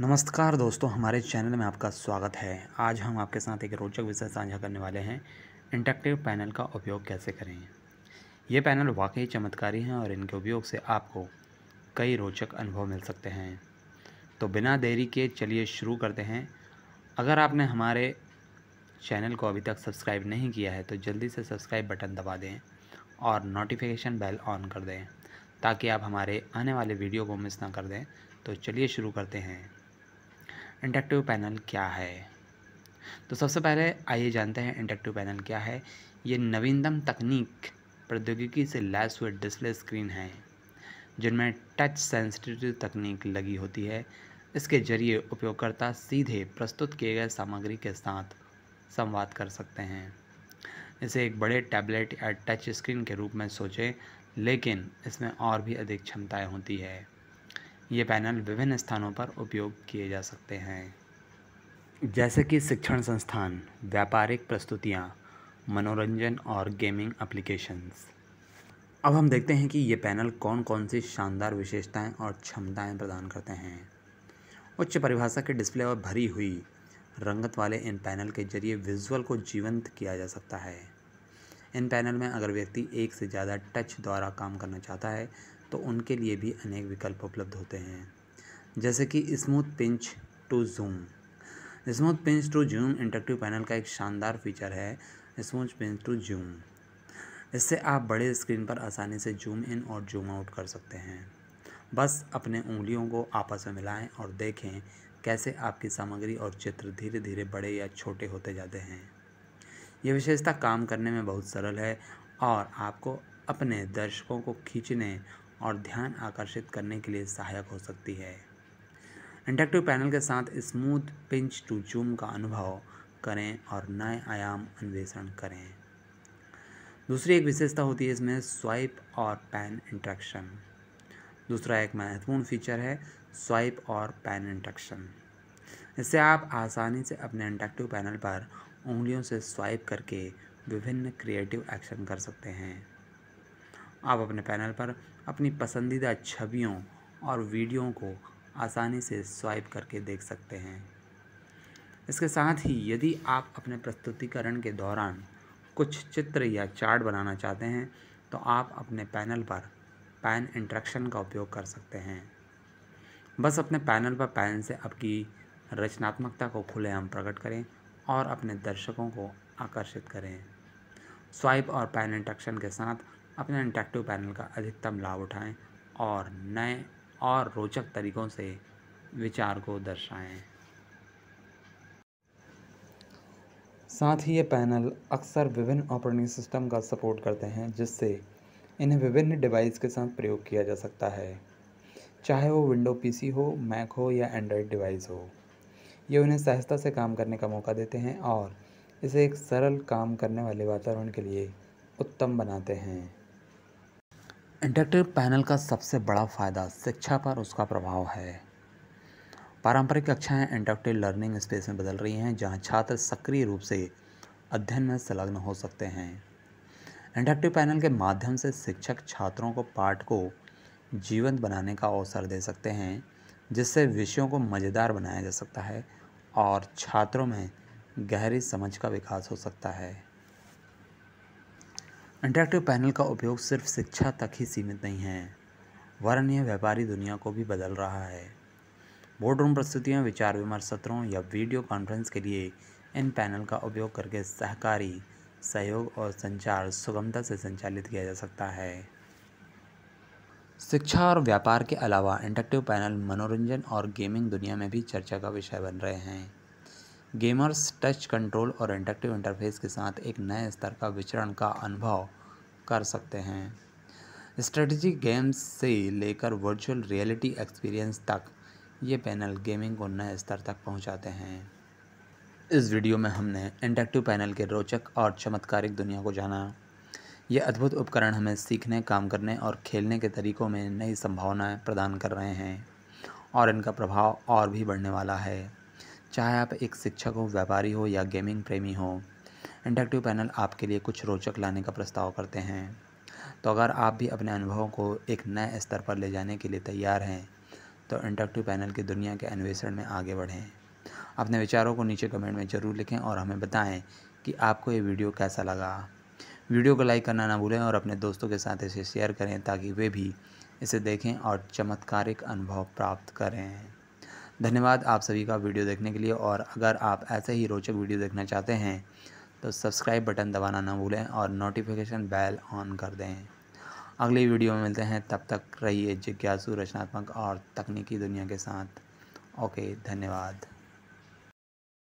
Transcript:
नमस्कार दोस्तों हमारे चैनल में आपका स्वागत है आज हम आपके साथ एक रोचक विषय साझा करने वाले हैं इंडक्टिव पैनल का उपयोग कैसे करें ये पैनल वाकई चमत्कारी हैं और इनके उपयोग से आपको कई रोचक अनुभव मिल सकते हैं तो बिना देरी के चलिए शुरू करते हैं अगर आपने हमारे चैनल को अभी तक सब्सक्राइब नहीं किया है तो जल्दी से सब्सक्राइब बटन दबा दें और नोटिफिकेशन बेल ऑन कर दें ताकि आप हमारे आने वाले वीडियो को मिस ना कर दें तो चलिए शुरू करते हैं इंडक्टिव पैनल क्या है तो सबसे पहले आइए जानते हैं इंडक्टिव पैनल क्या है ये नवीनतम तकनीक प्रौद्योगिकी से लैस हुए डिस्प्ले स्क्रीन है जिनमें टच सेंसिटिव तकनीक लगी होती है इसके जरिए उपयोगकर्ता सीधे प्रस्तुत किए गए सामग्री के साथ संवाद कर सकते हैं इसे एक बड़े टैबलेट या टच स्क्रीन के रूप में सोचें लेकिन इसमें और भी अधिक क्षमताएं होती है ये पैनल विभिन्न स्थानों पर उपयोग किए जा सकते हैं जैसे कि शिक्षण संस्थान व्यापारिक प्रस्तुतियाँ मनोरंजन और गेमिंग एप्लीकेशंस अब हम देखते हैं कि ये पैनल कौन कौन सी शानदार विशेषताएं और क्षमताएं प्रदान करते हैं उच्च परिभाषा के डिस्प्ले और भरी हुई रंगत वाले इन पैनल के जरिए विजुअल को जीवंत किया जा सकता है इन पैनल में अगर व्यक्ति एक से ज़्यादा टच द्वारा काम करना चाहता है तो उनके लिए भी अनेक विकल्प उपलब्ध होते हैं जैसे कि smooth pinch to zoom smooth pinch to zoom interactive panel का एक शानदार फीचर है स्मूथ पिंच टू जूम इससे आप बड़े स्क्रीन पर आसानी से जूम इन और जूम आउट कर सकते हैं बस अपने उंगलियों को आपस में मिलाएं और देखें कैसे आपकी सामग्री और चित्र धीरे धीरे बड़े या छोटे होते जाते हैं ये विशेषता काम करने में बहुत सरल है और आपको अपने दर्शकों को खींचने और ध्यान आकर्षित करने के लिए सहायक हो सकती है इंडक्टिव पैनल के साथ स्मूथ पिंच टू जूम का अनुभव करें और नए आयाम अन्वेषण करें दूसरी एक विशेषता होती है इसमें स्वाइप और पैन इंट्रैक्शन दूसरा एक महत्वपूर्ण फीचर है स्वाइप और पैन इंट्रैक्शन इससे आप आसानी से अपने इंडक्टिव पैनल पर उंगलियों से स्वाइप करके विभिन्न क्रिएटिव एक्शन कर सकते हैं आप अपने पैनल पर अपनी पसंदीदा छवियों और वीडियो को आसानी से स्वाइप करके देख सकते हैं इसके साथ ही यदि आप अपने प्रस्तुतिकरण के दौरान कुछ चित्र या चार्ट बनाना चाहते हैं तो आप अपने पैनल पर पैन इंट्रैक्शन का उपयोग कर सकते हैं बस अपने पैनल पर पैन से आपकी रचनात्मकता को खुलेआम प्रकट करें और अपने दर्शकों को आकर्षित करें स्वाइप और पैन इंट्रैक्शन के साथ अपने इंटरेक्टिव पैनल का अधिकतम लाभ उठाएं और नए और रोचक तरीक़ों से विचार को दर्शाएं साथ ही ये पैनल अक्सर विभिन्न ऑपरेटिंग सिस्टम का सपोर्ट करते हैं जिससे इन्हें विभिन्न डिवाइस के साथ प्रयोग किया जा सकता है चाहे वो विंडो पीसी हो मैक हो या एंड्रॉयड डिवाइस हो ये उन्हें सहजता से काम करने का मौका देते हैं और इसे एक सरल काम करने वाले वातावरण के लिए उत्तम बनाते हैं इंडक्टिव पैनल का सबसे बड़ा फ़ायदा शिक्षा पर उसका प्रभाव है पारंपरिक कक्षाएं इंडक्टिव लर्निंग स्पेस में बदल रही हैं जहां छात्र सक्रिय रूप से अध्ययन में संलग्न हो सकते हैं इंडक्टिव पैनल के माध्यम से शिक्षक छात्रों को पाठ को जीवंत बनाने का अवसर दे सकते हैं जिससे विषयों को मज़ेदार बनाया जा सकता है और छात्रों में गहरी समझ का विकास हो सकता है इंटरेक्टिव पैनल का उपयोग सिर्फ शिक्षा तक ही सीमित नहीं है वरन यह व्यापारी दुनिया को भी बदल रहा है बोर्ड रूम प्रस्तुतियाँ विचार विमर्श सत्रों या वीडियो कॉन्फ्रेंस के लिए इन पैनल का उपयोग करके सहकारी सहयोग और संचार सुगमता से संचालित किया जा सकता है शिक्षा और व्यापार के अलावा इंटरेक्टिव पैनल मनोरंजन और गेमिंग दुनिया में भी चर्चा का विषय बन रहे हैं गेमर्स टच कंट्रोल और इंडक्टिव इंटरफेस के साथ एक नए स्तर का विचरण का अनुभव कर सकते हैं स्ट्रेटजी गेम्स से लेकर वर्चुअल रियलिटी एक्सपीरियंस तक ये पैनल गेमिंग को नए स्तर तक पहुंचाते हैं इस वीडियो में हमने इंडक्टिव पैनल के रोचक और चमत्कारिक दुनिया को जाना ये अद्भुत उपकरण हमें सीखने काम करने और खेलने के तरीकों में नई संभावनाएं प्रदान कर रहे हैं और इनका प्रभाव और भी बढ़ने वाला है चाहे आप एक शिक्षक हो व्यापारी हो या गेमिंग प्रेमी हो इंडक्टिव पैनल आपके लिए कुछ रोचक लाने का प्रस्ताव करते हैं तो अगर आप भी अपने अनुभवों को एक नए स्तर पर ले जाने के लिए तैयार हैं तो इंडक्टिव पैनल की दुनिया के अन्वेषण में आगे बढ़ें अपने विचारों को नीचे कमेंट में ज़रूर लिखें और हमें बताएं कि आपको ये वीडियो कैसा लगा वीडियो को लाइक करना ना भूलें और अपने दोस्तों के साथ इसे शेयर करें ताकि वे भी इसे देखें और चमत्कारिक अनुभव प्राप्त करें धन्यवाद आप सभी का वीडियो देखने के लिए और अगर आप ऐसे ही रोचक वीडियो देखना चाहते हैं तो सब्सक्राइब बटन दबाना ना भूलें और नोटिफिकेशन बेल ऑन कर दें अगली वीडियो में मिलते हैं तब तक रहिए जिज्ञासु रचनात्मक और तकनीकी दुनिया के साथ ओके धन्यवाद